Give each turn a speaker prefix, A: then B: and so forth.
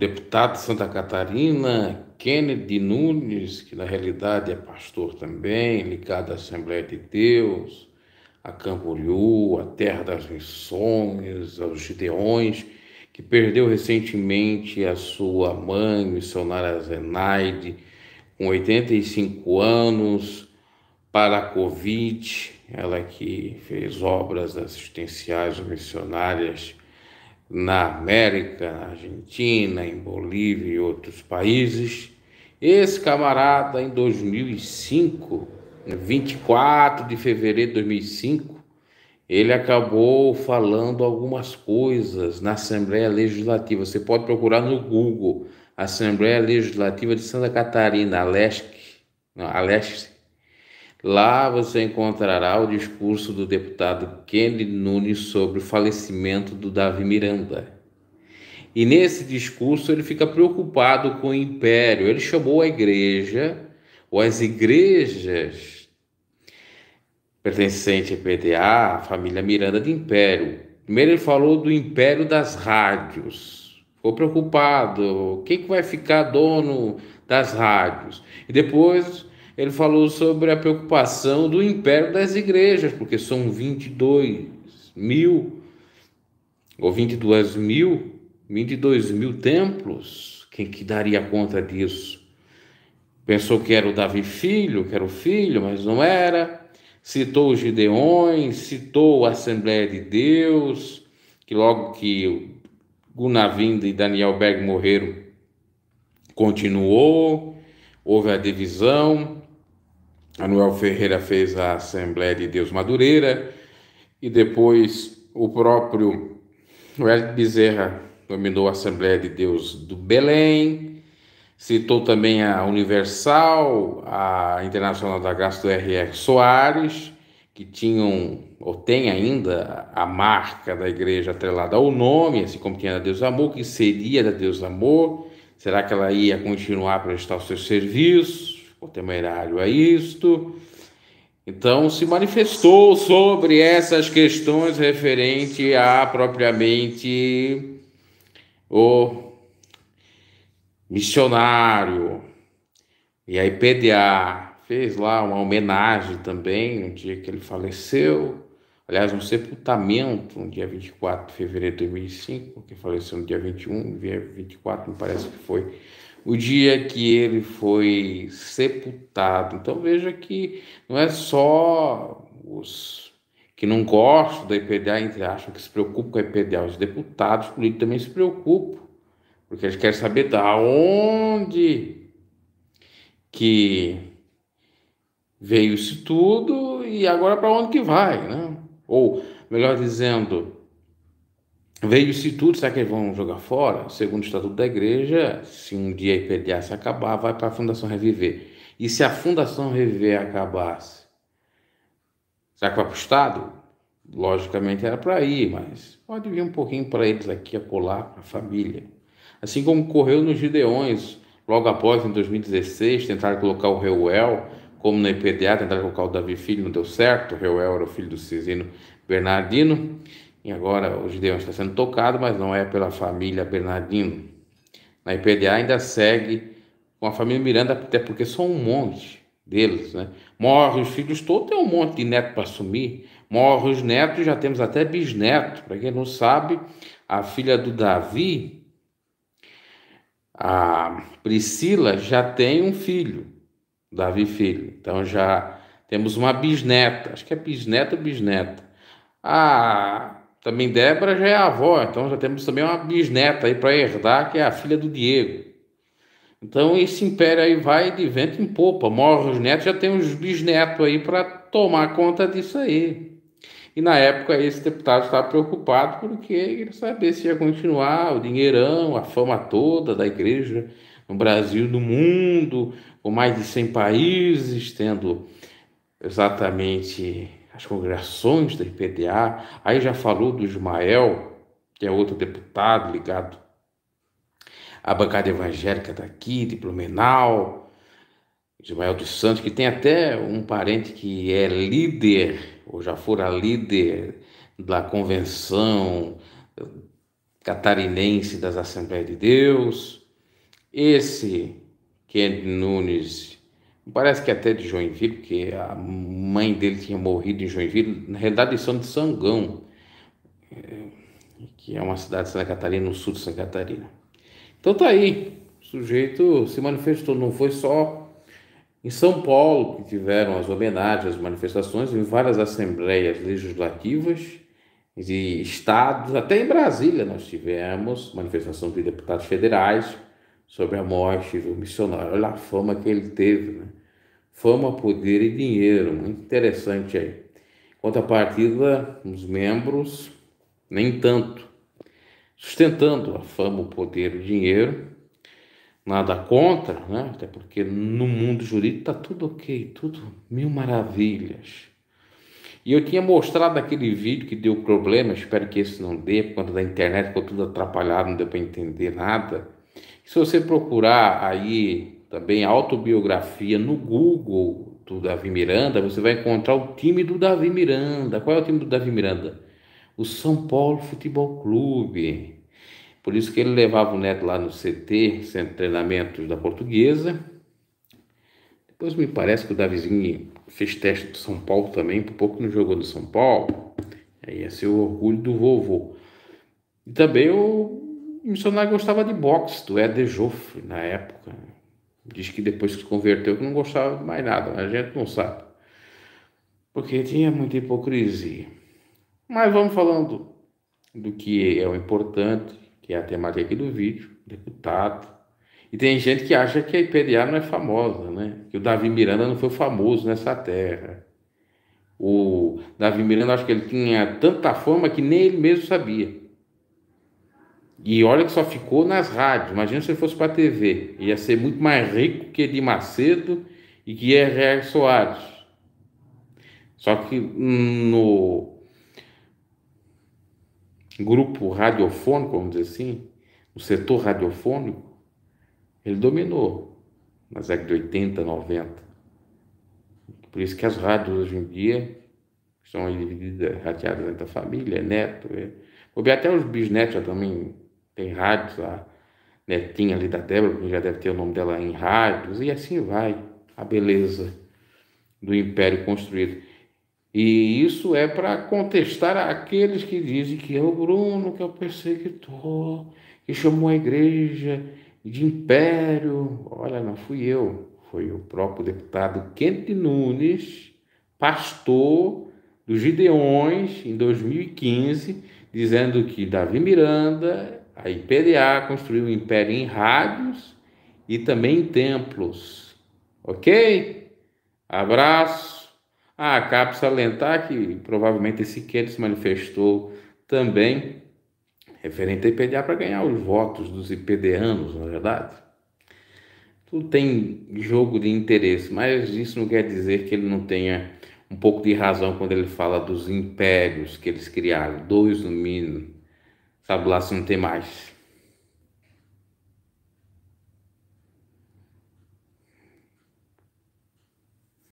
A: deputado de Santa Catarina, Kennedy Nunes, que na realidade é pastor também, ligado à Assembleia de Deus, a Camboriú, a Terra das Missões, aos Gideões, que perdeu recentemente a sua mãe, missionária Zenaide, com 85 anos, para a Covid, ela que fez obras assistenciais missionárias na América, na Argentina, em Bolívia e outros países. Esse camarada, em 2005, 24 de fevereiro de 2005, ele acabou falando algumas coisas na Assembleia Legislativa. Você pode procurar no Google, Assembleia Legislativa de Santa Catarina, Alesc, não, Alesc Lá você encontrará o discurso do deputado Kennedy Nunes sobre o falecimento do Davi Miranda. E nesse discurso ele fica preocupado com o império. Ele chamou a igreja, ou as igrejas pertencentes à PDA, a família Miranda, de império. Primeiro ele falou do império das rádios. Ficou preocupado. Quem que vai ficar dono das rádios? E depois ele falou sobre a preocupação do império das igrejas, porque são 22 mil, ou 22 mil, 22 mil templos. Quem que daria conta disso? Pensou que era o Davi filho, que era o filho, mas não era. Citou os Gideões, citou a Assembleia de Deus, que logo que Gunavinda e Daniel Berg morreram, continuou, houve a divisão Manuel Ferreira fez a Assembleia de Deus Madureira e depois o próprio Hélio Bezerra dominou a Assembleia de Deus do Belém, citou também a Universal, a Internacional da Graça do R.R. Soares, que tinham ou tem ainda a marca da igreja atrelada ao nome, assim como tinha a Deus Amor, que seria da Deus Amor, será que ela ia continuar a prestar os seus serviços? o temerário a é isto. Então, se manifestou sobre essas questões referente a propriamente o missionário. E a IPDA fez lá uma homenagem também, no dia que ele faleceu. Aliás, um sepultamento no dia 24 de fevereiro de 2005, que faleceu no dia 21, dia 24, me parece que foi o dia que ele foi sepultado. Então veja que não é só os que não gostam da IPDA, entre acham que se preocupam com a IPDA, os deputados políticos também se preocupam, porque eles querem saber da onde que veio isso tudo e agora para onde que vai, né? Ou melhor dizendo, Veio-se tudo, será que eles vão jogar fora? Segundo o Estatuto da Igreja, se um dia a IPDA se acabar, vai para a Fundação Reviver. E se a Fundação Reviver acabasse, será que vai para o Estado? Logicamente era para ir, mas pode vir um pouquinho para eles aqui, acolar a família. Assim como ocorreu nos Gideões, logo após, em 2016, tentaram colocar o Reuel, como na IPDA, tentaram colocar o Davi Filho, não deu certo, o Reuel era o filho do Cisino Bernardino, e agora o Gideão está sendo tocado, mas não é pela família Bernardino. Na IPDA ainda segue com a família Miranda, até porque são um monte deles, né? Morre os filhos todos, tem um monte de neto para assumir. Morre os netos, já temos até bisneto. Para quem não sabe, a filha do Davi, a Priscila, já tem um filho, Davi filho. Então já temos uma bisneta, acho que é bisneta ou bisneta. A também Débora já é avó, então já temos também uma bisneta aí para herdar, que é a filha do Diego. Então esse império aí vai de vento em popa. Morre os netos, já tem uns bisnetos aí para tomar conta disso aí. E na época esse deputado estava preocupado porque ele sabia se ia continuar o dinheirão, a fama toda da igreja no Brasil, no mundo, com mais de 100 países, tendo exatamente as congregações da IPDA, aí já falou do Ismael, que é outro deputado ligado à bancada evangélica daqui, de Blumenau, Ismael dos Santos, que tem até um parente que é líder, ou já fora líder da convenção catarinense das Assembleias de Deus, esse Ken Nunes parece que até de Joinville, porque a mãe dele tinha morrido em Joinville, na realidade eles são de Sangão, eh, que é uma cidade de Santa Catarina, no sul de Santa Catarina. Então tá aí, o sujeito se manifestou, não foi só em São Paulo que tiveram as homenagens, as manifestações, em várias assembleias legislativas de estados, até em Brasília nós tivemos manifestação de deputados federais sobre a morte do missionário. Olha a fama que ele teve, né? fama, poder e dinheiro. Muito interessante aí. Contrapartida, os membros, nem tanto. Sustentando a fama, o poder e o dinheiro, nada contra, né? até porque no mundo jurídico está tudo ok, tudo mil maravilhas. E eu tinha mostrado aquele vídeo que deu problema, espero que esse não dê, por conta da internet ficou tudo atrapalhado, não deu para entender nada. Se você procurar aí também autobiografia no Google do Davi Miranda, você vai encontrar o time do Davi Miranda. Qual é o time do Davi Miranda? O São Paulo Futebol Clube. Por isso que ele levava o neto lá no CT, Centro de Treinamentos da Portuguesa. Depois me parece que o Davizinho fez teste do São Paulo também, por pouco não jogou no São Paulo. Aí ia ser o orgulho do vovô. E também o missionário gostava de boxe, do Eder Joffre, na época. Diz que depois que se converteu que não gostava de mais nada, a gente não sabe. Porque tinha muita hipocrisia. Mas vamos falando do que é o importante, que é a temática aqui do vídeo, deputado. E tem gente que acha que a IPDA não é famosa, né? Que o Davi Miranda não foi famoso nessa terra. O Davi Miranda, acho que ele tinha tanta fama que nem ele mesmo sabia. E olha que só ficou nas rádios. Imagina se ele fosse para a TV. Ia ser muito mais rico que Edir Macedo e que R.R. Soares. Só que no grupo radiofônico, vamos dizer assim, no setor radiofônico, ele dominou nas décadas de 80, 90. Por isso que as rádios hoje em dia são divididas, rateadas entre a família, é neto. É... Até os bisnetos já também tem rádios a netinha ali da Débora, que já deve ter o nome dela em rádios, e assim vai a beleza do império construído. E isso é para contestar aqueles que dizem que é o Bruno, que é o perseguidor, que chamou a igreja de império. Olha, não fui eu, foi o próprio deputado Quente Nunes, pastor dos Gideões, em 2015, dizendo que Davi Miranda a IPDA construiu o um império em rádios e também em templos. Ok? Abraço. Ah, cabe alentar que provavelmente esse Siqueira se manifestou também referente à IPDA para ganhar os votos dos IPDanos, na é verdade. Tudo tem jogo de interesse, mas isso não quer dizer que ele não tenha um pouco de razão quando ele fala dos impérios que eles criaram, dois no mínimo. Tabulaço não tem mais.